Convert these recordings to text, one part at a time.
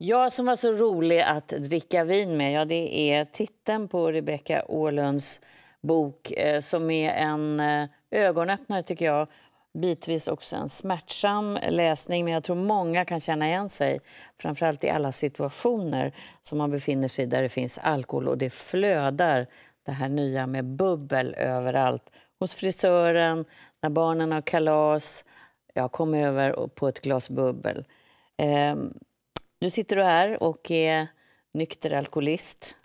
Jag som var så rolig att dricka vin med, ja, det är titeln på Rebecka Åhlunds bok eh, som är en eh, ögonöppnare, tycker jag. Bitvis också en smärtsam läsning, men jag tror många kan känna igen sig. Framförallt i alla situationer som man befinner sig där det finns alkohol och det flödar, det här nya med bubbel överallt. Hos frisören, när barnen har kalas. Jag kom över på ett glas bubbel. Eh, nu sitter du här och är nykter alkoholist.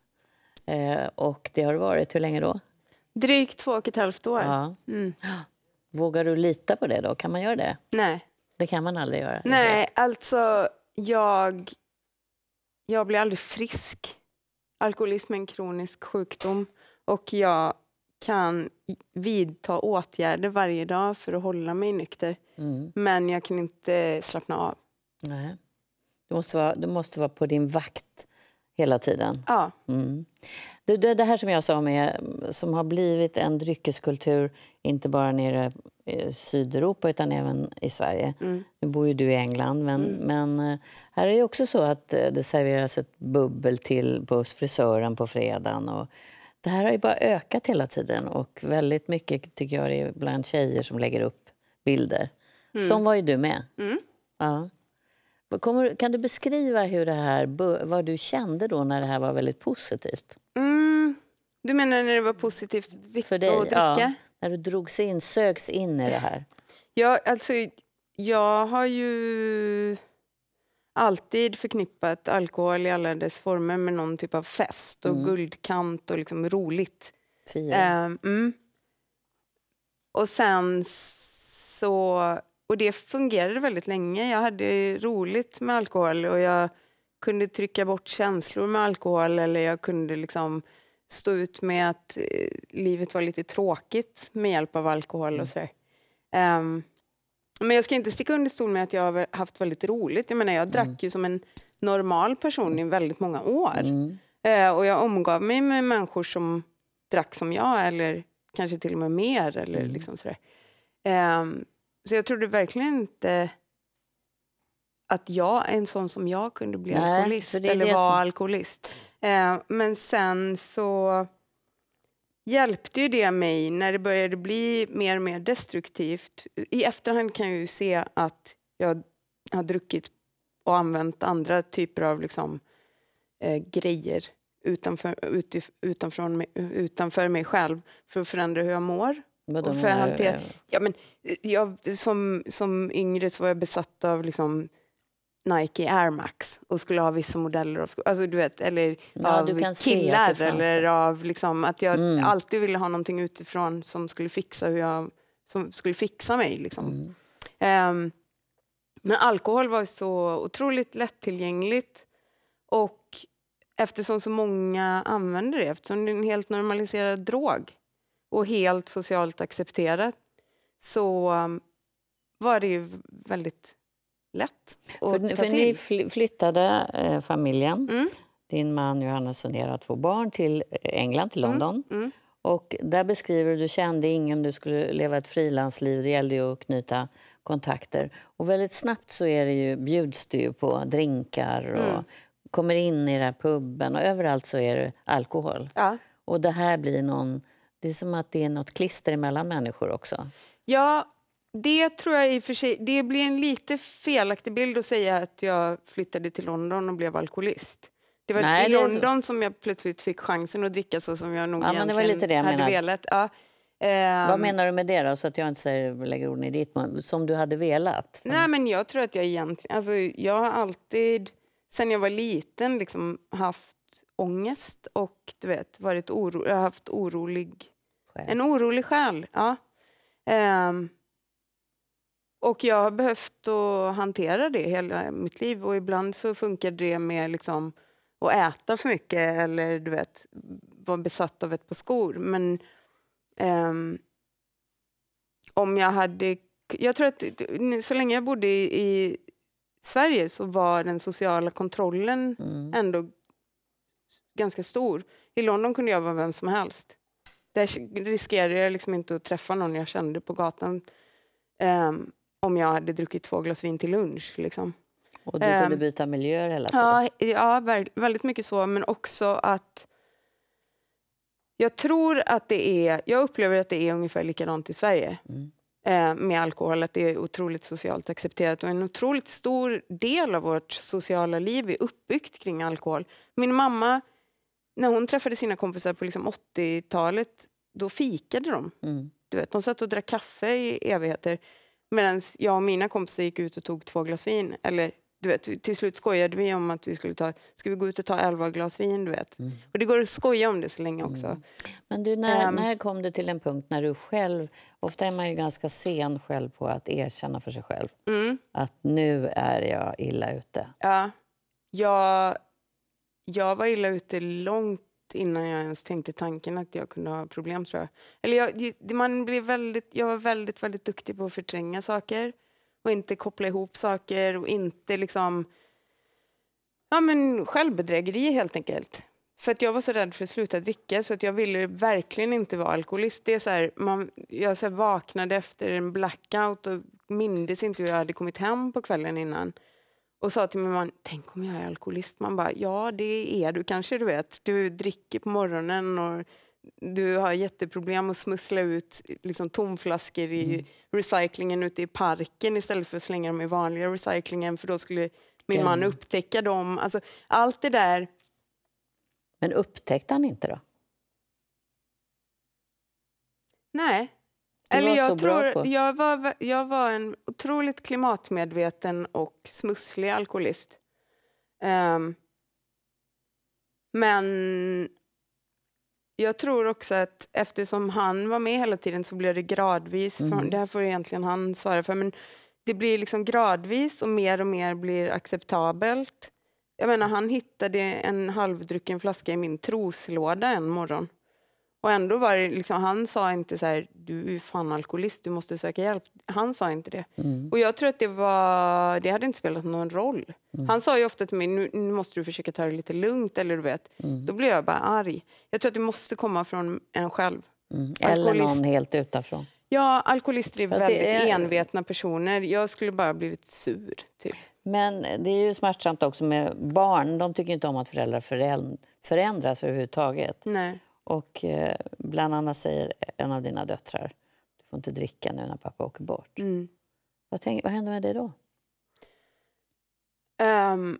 Eh, och det har varit hur länge då? Drygt två och ett halvt år. Ja. Mm. Vågar du lita på det då? Kan man göra det? Nej. Det kan man aldrig göra? Nej, eller? alltså jag, jag blir aldrig frisk. Alkoholism är en kronisk sjukdom och jag kan vidta åtgärder varje dag för att hålla mig nykter. Mm. Men jag kan inte slappna av. Nej. Du måste vara, du måste vara på din vakt hela tiden. Ja. Mm. Det, det, det, här som jag sa med, som har blivit en dryckeskultur, inte bara nere i Sydeuropa utan även i Sverige. Mm. Nu bor ju du i England, men, mm. men eh, här är det också så att eh, det serveras ett bubbel till på frisören på fredagen. Och det här har ju bara ökat hela tiden och väldigt mycket tycker jag det är bland tjejer som lägger upp bilder. Mm. Som var ju du med. Mm. Ja. Kommer, kan du beskriva hur det här, vad du kände då när det här var väldigt positivt? Mm, du menar när det var positivt drick För dig, och dricka? Ja, när du drogs in, sögs in i det här. Ja, alltså jag har ju alltid förknippat alkohol i alla dess former med någon typ av fest och mm. guldkant och liksom roligt. Fira. Eh, mm. Och sen så och det fungerade väldigt länge. Jag hade roligt med alkohol och jag kunde trycka bort känslor med alkohol eller jag kunde liksom stå ut med att eh, livet var lite tråkigt med hjälp av alkohol och mm. sådär. Um, men jag ska inte sticka under stol med att jag har haft väldigt roligt. Jag menar, jag mm. drack ju som en normal person i väldigt många år. Mm. Uh, och jag omgav mig med människor som drack som jag eller kanske till och med mer. Eller mm. liksom sådär. Um, så jag trodde verkligen inte att jag, en sån som jag, kunde bli Nej, alkoholist eller vara som... alkoholist. Eh, men sen så hjälpte ju det mig när det började bli mer och mer destruktivt. I efterhand kan jag ju se att jag har druckit och använt andra typer av liksom, eh, grejer utanför, utif, utanför, mig, utanför mig själv för att förändra hur jag mår. Vad och för att hantera, ja, men, eh, jag, som, som yngre så var jag besatt av liksom, Nike Air Max och skulle ha vissa modeller av skor, alltså, du vet, eller ja, av killar eller av liksom, att jag mm. alltid ville ha någonting utifrån som skulle fixa hur jag, som skulle fixa mig liksom. Mm. Um, men alkohol var så otroligt lättillgängligt och eftersom så många använder det, eftersom det är en helt normaliserad drog, och helt socialt accepterat så um, var det ju väldigt lätt att för, ta för till. Ni flyttade eh, familjen, mm. din man Johannes och era två barn, till eh, England, till mm, London. Mm. Mm. Och där beskriver du, du kände ingen, du skulle leva ett frilansliv, det gällde ju att knyta kontakter. Och väldigt snabbt så är det ju, bjuds du på drinkar och mm. kommer in i den här puben och överallt så är det alkohol. Ja. Och det här blir någon det är som att det är något klister mellan människor också. Ja, det tror jag i och för sig. Det blir en lite felaktig bild att säga att jag flyttade till London och blev alkoholist. Det var Nej, i London som jag plötsligt fick chansen att dricka så som jag nog ja, egentligen det det jag hade menade. velat. Ja. Um, Vad ehm, menar du med det då? Så att jag inte säger, lägger orden i ditt mun. Som du hade velat? Nej, men jag tror att jag egentligen... Alltså, jag har alltid, sen jag var liten, liksom, haft ångest och du vet, varit oro, haft orolig själ. En orolig själ, ja. Um, och jag har behövt att hantera det hela mitt liv och ibland så funkar det med liksom att äta för mycket eller du vet, vara besatt av ett par skor. Men um, om jag hade... Jag tror att så länge jag bodde i, i Sverige så var den sociala kontrollen mm. ändå ganska stor. I London kunde jag vara vem som helst. Där riskerade jag liksom inte att träffa någon jag kände på gatan um, om jag hade druckit två glas vin till lunch. Liksom. Och du kunde um, byta miljö hela tiden? Ja, ja, väldigt mycket så, men också att jag tror att det är, jag upplever att det är ungefär likadant i Sverige mm. eh, med alkohol, att det är otroligt socialt accepterat och en otroligt stor del av vårt sociala liv är uppbyggt kring alkohol. Min mamma när hon träffade sina kompisar på liksom 80-talet, då fikade de. Mm. Du vet, de satt och drack kaffe i evigheter medan jag och mina kompisar gick ut och tog två glas vin. Eller, du vet, till slut skojade vi om att vi skulle ta, ska vi gå ut och ta elva glas vin. Du vet. Mm. Och det går att skoja om det så länge också. Mm. Men du, när, um, när kom du till en punkt när du själv, ofta är man ju ganska sen själv på att erkänna för sig själv mm. att nu är jag illa ute. Ja, jag jag var illa ute långt innan jag ens tänkte tanken att jag kunde ha problem tror jag. Eller jag, man blir väldigt, jag var väldigt, väldigt duktig på att förtränga saker och inte koppla ihop saker och inte liksom, ja men självbedrägeri helt enkelt. För att jag var så rädd för att sluta dricka så att jag ville verkligen inte vara alkoholist. Det är så här, man, jag så vaknade efter en blackout och mindes inte hur jag hade kommit hem på kvällen innan och sa till min man, tänk om jag är alkoholist? Man bara, ja det är du kanske, du vet. Du dricker på morgonen och du har jätteproblem att smussla ut liksom, tomflaskor i mm. recyclingen ute i parken istället för att slänga dem i vanliga recyclingen för då skulle min man upptäcka dem. Alltså, allt det där. Men upptäckte han inte då? Nej, eller jag tror, Jag var, jag var en otroligt klimatmedveten och smusslig alkoholist. Um, men jag tror också att eftersom han var med hela tiden så blev det gradvis, från, mm. det här får egentligen han svara för, men det blir liksom gradvis och mer och mer blir acceptabelt. Jag menar, han hittade en halvdrucken flaska i min troslåda en morgon. Och ändå var det liksom, han sa inte så här, du är fan alkoholist, du måste söka hjälp. Han sa inte det. Mm. Och jag tror att det var, det hade inte spelat någon roll. Mm. Han sa ju ofta till mig, nu, nu, måste du försöka ta det lite lugnt, eller du vet. Mm. Då blev jag bara arg. Jag tror att det måste komma från en själv. Mm. Eller någon helt utanför. Ja, alkoholister är väldigt är... envetna personer. Jag skulle bara blivit sur, typ. Men det är ju smärtsamt också med barn. De tycker inte om att föräldrar förändras överhuvudtaget. Nej. Och eh, bland annat säger en av dina döttrar, du får inte dricka nu när pappa åker bort. Mm. Vad, tänk, vad händer med dig då? Um,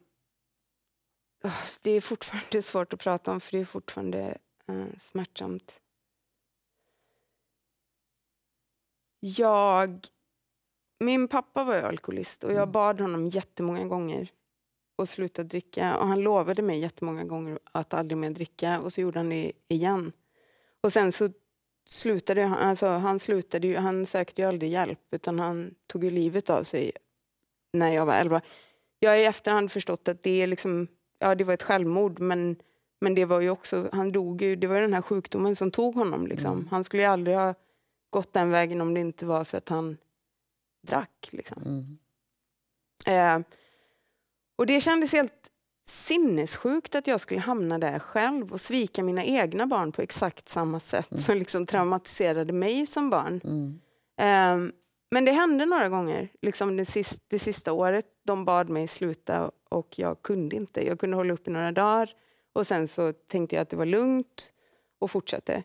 det är fortfarande svårt att prata om för det är fortfarande uh, smärtsamt. Jag, min pappa var alkoholist och jag mm. bad honom jättemånga gånger och slutade dricka. Och han lovade mig jättemånga gånger att aldrig mer dricka och så gjorde han det igen. Och sen så slutade han, alltså han slutade ju, han sökte ju aldrig hjälp utan han tog ju livet av sig när jag var elva. Jag har i efterhand förstått att det liksom, ja det var ett självmord men, men det var ju också, han dog ju, det var den här sjukdomen som tog honom liksom. Mm. Han skulle ju aldrig ha gått den vägen om det inte var för att han drack liksom. Mm. Eh, och det kändes helt sinnessjukt att jag skulle hamna där själv och svika mina egna barn på exakt samma sätt mm. som liksom traumatiserade mig som barn. Mm. Um, men det hände några gånger liksom det, sista, det sista året. De bad mig sluta och jag kunde inte. Jag kunde hålla upp i några dagar och sen så tänkte jag att det var lugnt och fortsatte.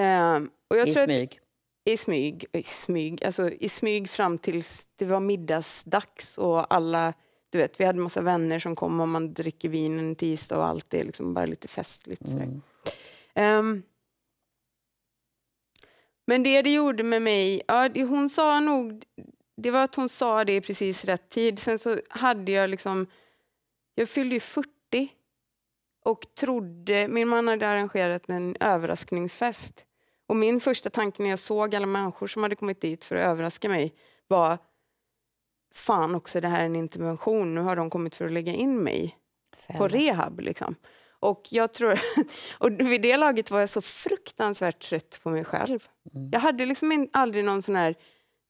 Um, och jag I tror smyg? Att, I smyg, i smyg, alltså i smyg fram tills det var middagsdags och alla du vet, vi hade massa vänner som kom och man dricker vin en tisdag och allt är liksom bara lite festligt. Mm. Um, men det det gjorde med mig, ja, hon sa nog, det var att hon sa det i precis rätt tid. Sen så hade jag liksom, jag fyllde ju 40 och trodde, min man hade arrangerat en överraskningsfest. Och min första tanke när jag såg alla människor som hade kommit dit för att överraska mig var fan också, det här är en intervention, nu har de kommit för att lägga in mig Fälla. på rehab. Liksom. Och, jag tror, och vid det laget var jag så fruktansvärt trött på mig själv. Mm. Jag hade liksom aldrig någon sån här...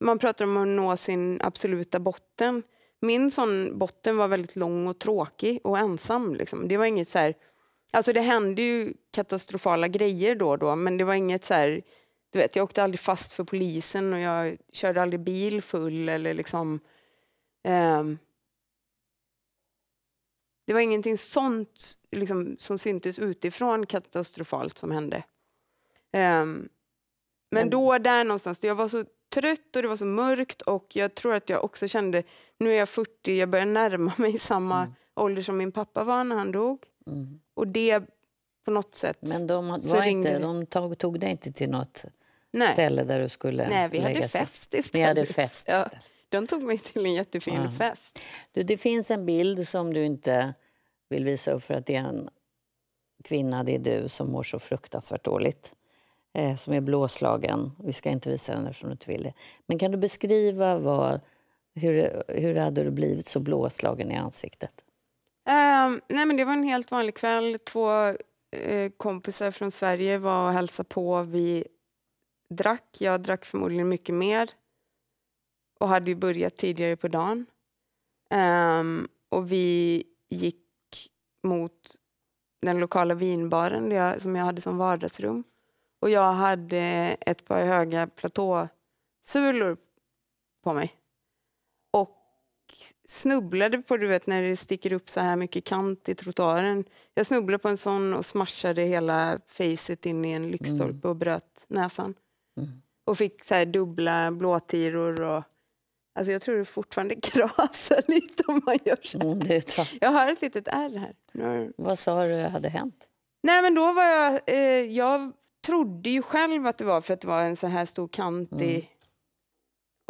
Man pratar om att nå sin absoluta botten. Min sån botten var väldigt lång och tråkig och ensam. Liksom. Det var inget så här... Alltså det hände ju katastrofala grejer då och då, men det var inget så här... Du vet, jag åkte aldrig fast för polisen och jag körde aldrig bil full eller liksom Um, det var ingenting sånt liksom, som syntes utifrån katastrofalt som hände. Um, men då, där någonstans, jag var så trött och det var så mörkt och jag tror att jag också kände, nu är jag 40, jag börjar närma mig samma mm. ålder som min pappa var när han dog. Mm. Och det på något sätt. Men de, var inte, de tog, tog dig inte till något Nej. ställe där du skulle Nej, vi hade sig. fest istället. Ni hade fest istället. Ja. De tog mig till en jättefin ja. fest. Du, det finns en bild som du inte vill visa upp för att det är en kvinna, det är du, som mår så fruktansvärt dåligt. Eh, som är blåslagen. Vi ska inte visa den eftersom du inte vill det. Men kan du beskriva vad, hur, hur hade du blivit så blåslagen i ansiktet? Uh, nej men det var en helt vanlig kväll. Två uh, kompisar från Sverige var och hälsade på. Vi drack. Jag drack förmodligen mycket mer och hade börjat tidigare på dagen. Um, och vi gick mot den lokala vinbaren jag, som jag hade som vardagsrum. Och jag hade ett par höga platåsulor på mig. Och snubblade på, du vet när det sticker upp så här mycket kant i trottoaren. Jag snubblade på en sån och smashade hela facet in i en lyktstolpe mm. och bröt näsan. Mm. Och fick så här dubbla blåtiror och Alltså jag tror det fortfarande krasar lite om man gör så mm, här. Mm, jag har ett litet R här. Nu... Vad sa du hade hänt? Nej men då var jag, eh, jag trodde ju själv att det var för att det var en så här stor kantig mm.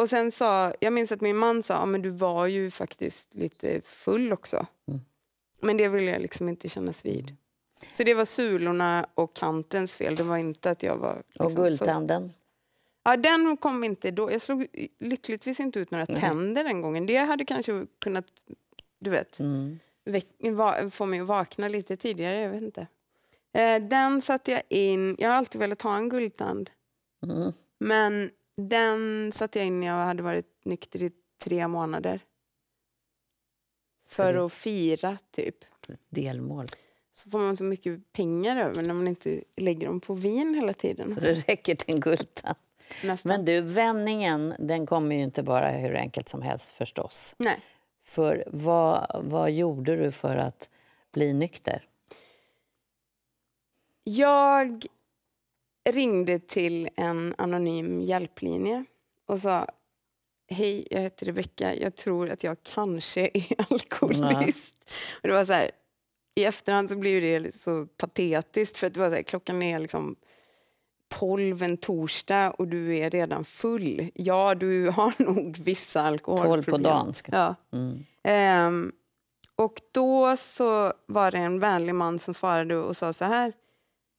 Och sen sa, jag minns att min man sa, ah, men du var ju faktiskt lite full också. Mm. Men det ville jag liksom inte kännas vid. Mm. Så det var sulorna och kantens fel, det var inte att jag var liksom Och guldtanden. Full. Ja, den kom inte då. Jag slog lyckligtvis inte ut några Nej. tänder den gången. Det hade kanske kunnat, du vet, mm. få mig att vakna lite tidigare. Jag vet inte. Eh, den satte jag in. Jag har alltid velat ha en guldtand. Mm. Men den satte jag in när jag hade varit nykter i tre månader. För, för att fira, typ. Delmål. Så får man så mycket pengar över när man inte lägger dem på vin hela tiden. Så det räcker till en guldtand. Nästan. Men du, vändningen den kommer ju inte bara hur enkelt som helst förstås. Nej. För vad, vad gjorde du för att bli nykter? Jag ringde till en anonym hjälplinje och sa Hej, jag heter Rebecka. Jag tror att jag kanske är alkoholist. Och det var så här, I efterhand så blir det så patetiskt för att det var så här, klockan är liksom 12 en torsdag och du är redan full, ja, du har nog vissa alkoholproblem. 12 på dagen. Ja. Mm. Ehm, och då så var det en vänlig man som svarade och sa så här.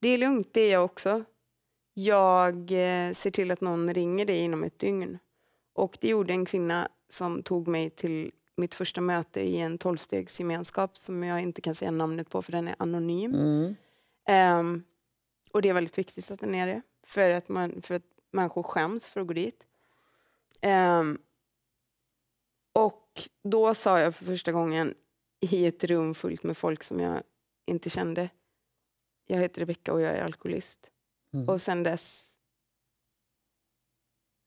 Det är lugnt, det är jag också. Jag eh, ser till att någon ringer dig inom ett dygn. Och det gjorde en kvinna som tog mig till mitt första möte i en tolvstegsgemenskap som jag inte kan säga namnet på för den är anonym. Mm. Um, och det är väldigt viktigt att den är det, för att, man, för att människor skäms för att gå dit. Um, och då sa jag för första gången i ett rum fullt med folk som jag inte kände. Jag heter Rebecka och jag är alkoholist. Mm. Och sen dess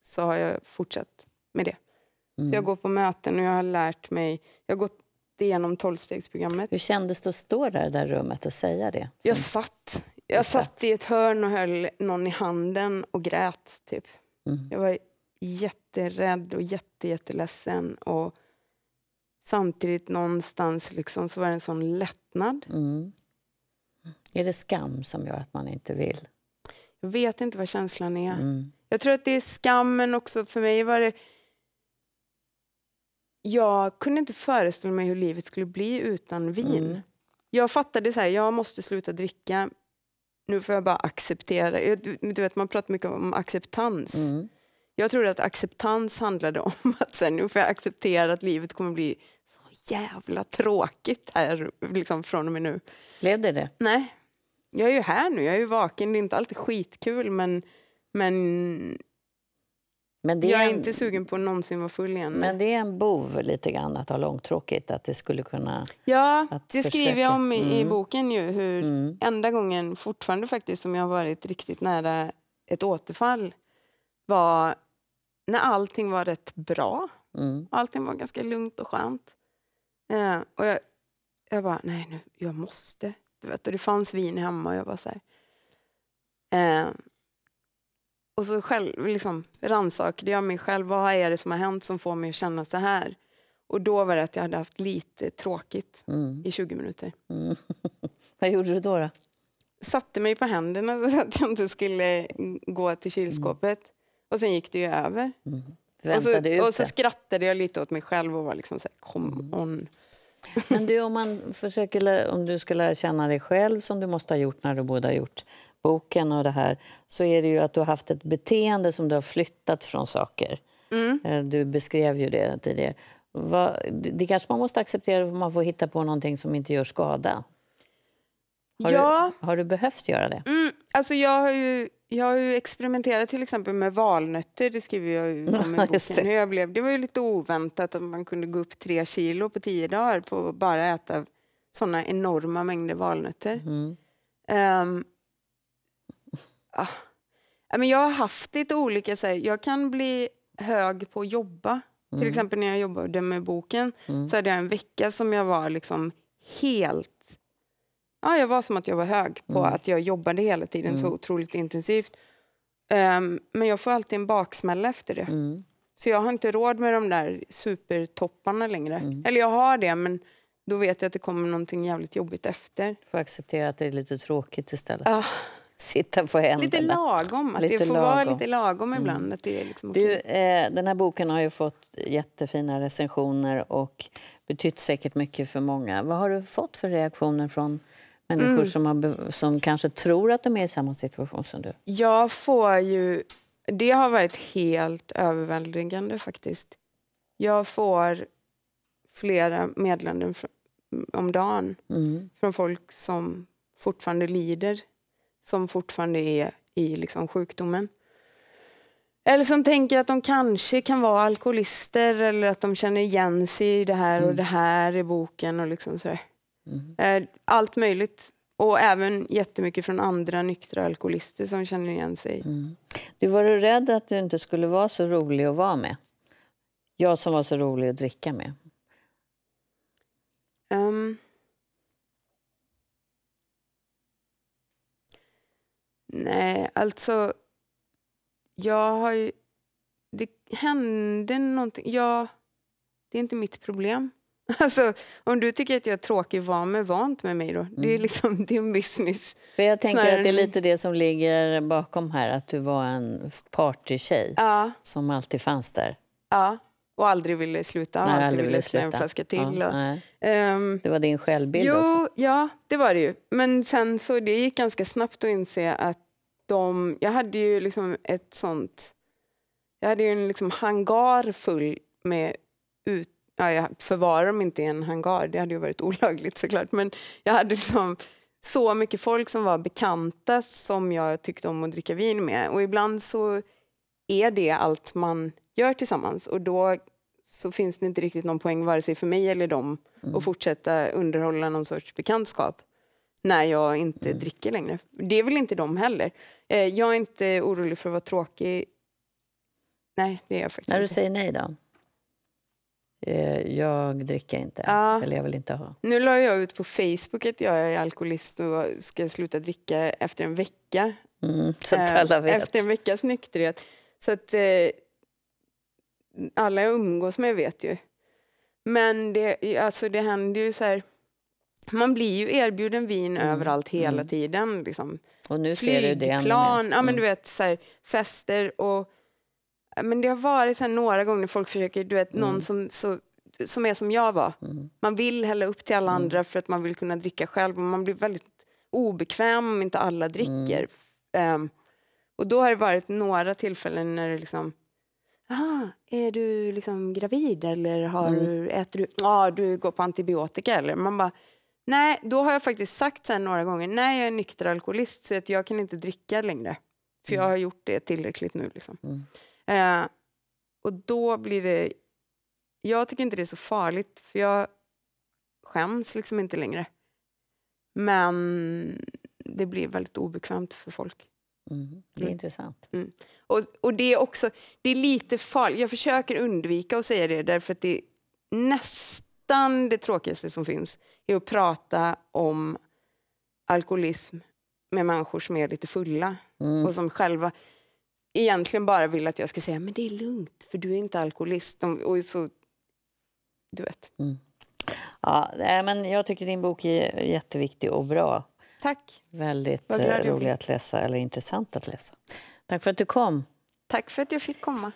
så har jag fortsatt med det. Mm. Så jag går på möten och jag har lärt mig. Jag har gått igenom tolvstegsprogrammet. Hur kändes det att stå där i det där rummet och säga det? Jag satt. Jag satt i ett hörn och höll någon i handen och grät. Typ. Mm. Jag var jätterädd och jätte, jätteledsen. Och samtidigt någonstans liksom, så var det en sån lättnad. Mm. Är det skam som gör att man inte vill? Jag vet inte vad känslan är. Mm. Jag tror att det är skammen också. För mig var det... Jag kunde inte föreställa mig hur livet skulle bli utan vin. Mm. Jag fattade så här, jag måste sluta dricka, nu får jag bara acceptera. Du, vet, man pratar mycket om acceptans. Mm. Jag trodde att acceptans handlade om att sen, nu får jag acceptera att livet kommer bli så jävla tråkigt här liksom från och med nu. Blev det det? Nej. Jag är ju här nu, jag är ju vaken. Det är inte alltid skitkul, men, men men jag är en, inte sugen på att någonsin vara full igen. Men det är en bov lite grann att ha långtråkigt. Att det skulle kunna... Ja, det försöka. skriver jag om i, mm. i boken ju. Hur mm. enda gången fortfarande faktiskt som jag har varit riktigt nära ett återfall var när allting var rätt bra. Mm. Allting var ganska lugnt och skönt. Eh, och jag, jag bara, nej nu, jag måste. Du vet, och det fanns vin hemma och jag bara så här. Eh, och så själv, liksom, rannsakade jag mig själv. Vad är det som har hänt som får mig att känna så här? Och då var det att jag hade haft lite tråkigt mm. i 20 minuter. Mm. Vad gjorde du då? då? Satte mig på händerna så att jag inte skulle gå till kylskåpet. Mm. Och sen gick det ju över. Mm. Och så, och, så, skrattade jag lite åt mig själv och var liksom så här, come mm. on. Men du, om, man försöker, om du ska lära känna dig själv som du måste ha gjort när du både har gjort boken och det här så är det ju att du har haft ett beteende som du har flyttat från saker. Mm. Eh, du beskrev ju det tidigare. Va, det kanske man måste acceptera för man får hitta på någonting som inte gör skada. Har, ja. du, har du behövt göra det? Mm, alltså jag har ju jag har ju experimenterat till exempel med valnötter, det skriver jag om i boken. Hur jag blev. Det var ju lite oväntat att man kunde gå upp tre kilo på tio dagar på att bara äta sådana enorma mängder valnötter. Mm. Um, ah, men jag har haft lite olika, så här, jag kan bli hög på att jobba. Mm. Till exempel när jag jobbade med boken mm. så hade jag en vecka som jag var liksom helt... Ja, jag var som att jag var hög på mm. att jag jobbade hela tiden så mm. otroligt intensivt. Um, men jag får alltid en baksmälla efter det. Mm. Så jag har inte råd med de där supertopparna längre. Mm. Eller jag har det, men då vet jag att det kommer någonting jävligt jobbigt efter. Du får acceptera att det är lite tråkigt istället. Ja. Ah sitta på händerna. Lite lagom, att lite det får lagom. vara lite lagom mm. ibland. Mm. Att det är liksom okay. du, eh, den här boken har ju fått jättefina recensioner och betytt säkert mycket för många. Vad har du fått för reaktioner från människor mm. som, har, som kanske tror att de är i samma situation som du? Jag får ju... Det har varit helt överväldigande faktiskt. Jag får flera meddelanden om dagen mm. från folk som fortfarande lider som fortfarande är i liksom sjukdomen. Eller som tänker att de kanske kan vara alkoholister eller att de känner igen sig i det här och mm. det här i boken och liksom sådär. Mm. Eh, allt möjligt. Och även jättemycket från andra nyktra alkoholister som känner igen sig. Mm. Du, var du rädd att du inte skulle vara så rolig att vara med? Jag som var så rolig att dricka med. Um, Nej, alltså... Jag har ju... Det hände någonting. Ja, det är inte mitt problem. Alltså, om du tycker att jag är tråkig, var med vant med mig då. Mm. Det är mm. liksom din business. För jag tänker Snarare... att det är lite det som ligger bakom här, att du var en partytjej ja. som alltid fanns där. Ja, och aldrig ville sluta. Nej, aldrig ville sluta en flaska till. Ja, och, um, det var din självbild jo, också. Ja, det var det ju. Men sen så det gick ganska snabbt att inse att de, jag hade ju liksom ett sånt, jag hade ju en liksom hangar full med ut, ja, jag förvarade dem inte i en hangar, det hade ju varit olagligt såklart, men jag hade liksom så mycket folk som var bekanta som jag tyckte om att dricka vin med och ibland så är det allt man gör tillsammans och då så finns det inte riktigt någon poäng vare sig för mig eller dem mm. att fortsätta underhålla någon sorts bekantskap när jag inte mm. dricker längre. Det vill inte de heller. Eh, jag är inte orolig för att vara tråkig. Nej, det är jag faktiskt När du inte. säger nej då? Eh, jag dricker inte, ja. eller jag vill inte ha. Nu la jag ut på Facebook att jag är alkoholist och ska sluta dricka efter en vecka. Mm, så att eh, alla vet. Efter en veckas nykterhet. Så att eh, alla jag umgås med vet ju. Men det, alltså det händer ju så här man blir ju erbjuden vin mm. överallt hela mm. tiden. Liksom. Och nu Flygplan, ser du det mm. ja, men du mm. vet, så här, fester och... Men det har varit så här, några gånger folk försöker, du vet, någon mm. som, så, som är som jag var. Mm. Man vill hälla upp till alla andra för att man vill kunna dricka själv. Och man blir väldigt obekväm om inte alla dricker. Um, och då har det varit några tillfällen när det liksom... Aha, är du liksom gravid eller har du, äter du... Ja, ah, du går på antibiotika eller... Man bara... Nej, då har jag faktiskt sagt sen några gånger, nej jag är nykter alkoholist så att jag kan inte dricka längre. För mm. jag har gjort det tillräckligt nu. Liksom. Mm. Eh, och då blir det, jag tycker inte det är så farligt för jag skäms liksom inte längre. Men det blir väldigt obekvämt för folk. Mm. Det är mm. intressant. Mm. Och, och det är också, det är lite farligt, jag försöker undvika att säga det därför att det är nästan nästan det tråkigaste som finns är att prata om alkoholism med människor som är lite fulla mm. och som själva egentligen bara vill att jag ska säga men det är lugnt för du är inte alkoholist. De, och så, du vet. Mm. Ja, men jag tycker din bok är jätteviktig och bra. Tack. Väldigt eh, rolig att läsa, eller intressant att läsa. Tack för att du kom. Tack för att jag fick komma.